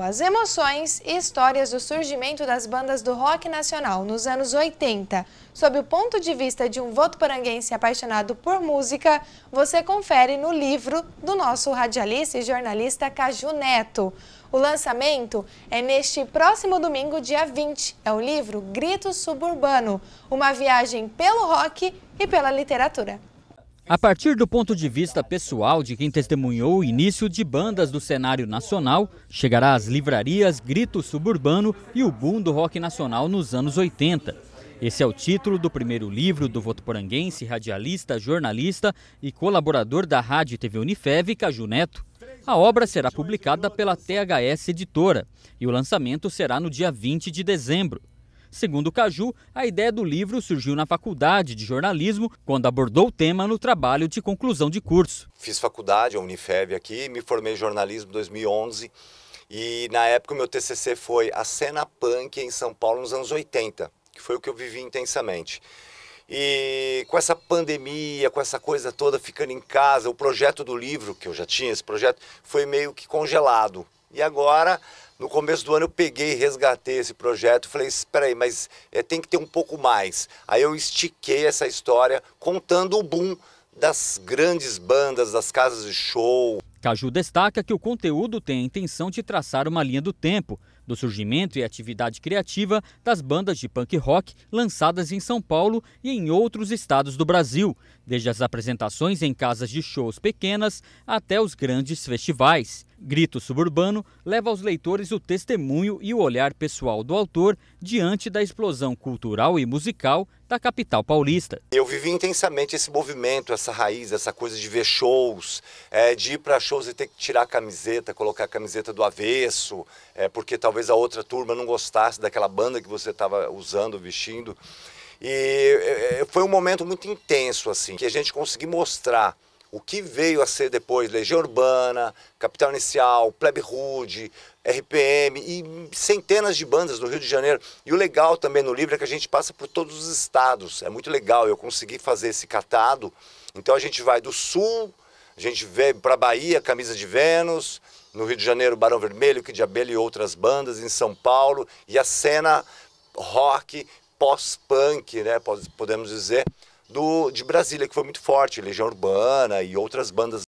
As emoções e histórias do surgimento das bandas do rock nacional nos anos 80, sob o ponto de vista de um votuporanguense apaixonado por música, você confere no livro do nosso radialista e jornalista Caju Neto. O lançamento é neste próximo domingo, dia 20. É o livro Grito Suburbano, uma viagem pelo rock e pela literatura. A partir do ponto de vista pessoal de quem testemunhou o início de bandas do cenário nacional, chegará às livrarias Grito Suburbano e o boom do rock nacional nos anos 80. Esse é o título do primeiro livro do votoporanguense, radialista, jornalista e colaborador da Rádio e TV Unifev, Caju Neto. A obra será publicada pela THS Editora e o lançamento será no dia 20 de dezembro. Segundo Caju, a ideia do livro surgiu na faculdade de jornalismo, quando abordou o tema no trabalho de conclusão de curso. Fiz faculdade, a Unifev aqui, me formei em jornalismo em 2011 e na época o meu TCC foi a cena punk em São Paulo nos anos 80, que foi o que eu vivi intensamente. E com essa pandemia, com essa coisa toda ficando em casa, o projeto do livro, que eu já tinha esse projeto, foi meio que congelado. E agora no começo do ano eu peguei e resgatei esse projeto, falei, espera aí, mas é, tem que ter um pouco mais. Aí eu estiquei essa história contando o boom das grandes bandas, das casas de show. Caju destaca que o conteúdo tem a intenção de traçar uma linha do tempo do surgimento e atividade criativa das bandas de punk rock lançadas em São Paulo e em outros estados do Brasil, desde as apresentações em casas de shows pequenas até os grandes festivais. Grito Suburbano leva aos leitores o testemunho e o olhar pessoal do autor diante da explosão cultural e musical da capital paulista. Eu vivi intensamente esse movimento, essa raiz, essa coisa de ver shows, é, de ir para shows e ter que tirar a camiseta, colocar a camiseta do avesso, é, porque tal talvez a outra turma não gostasse daquela banda que você estava usando, vestindo. E eh, eh, foi um momento muito intenso, assim, que a gente conseguiu mostrar o que veio a ser depois Legião Urbana, Capital Inicial, Plebe Rude, RPM e centenas de bandas do Rio de Janeiro. E o legal também no livro é que a gente passa por todos os estados. É muito legal, eu consegui fazer esse catado. Então a gente vai do sul a gente vê para Bahia, Camisa de Vênus, no Rio de Janeiro, Barão Vermelho, Que de Abelha e outras bandas, em São Paulo, e a cena rock pós-punk, né, podemos dizer, do, de Brasília, que foi muito forte, Legião Urbana e outras bandas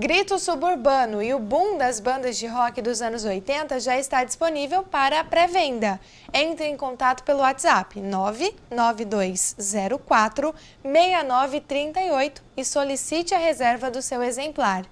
Grito Suburbano e o boom das bandas de rock dos anos 80 já está disponível para pré-venda. Entre em contato pelo WhatsApp 99204 6938 e solicite a reserva do seu exemplar.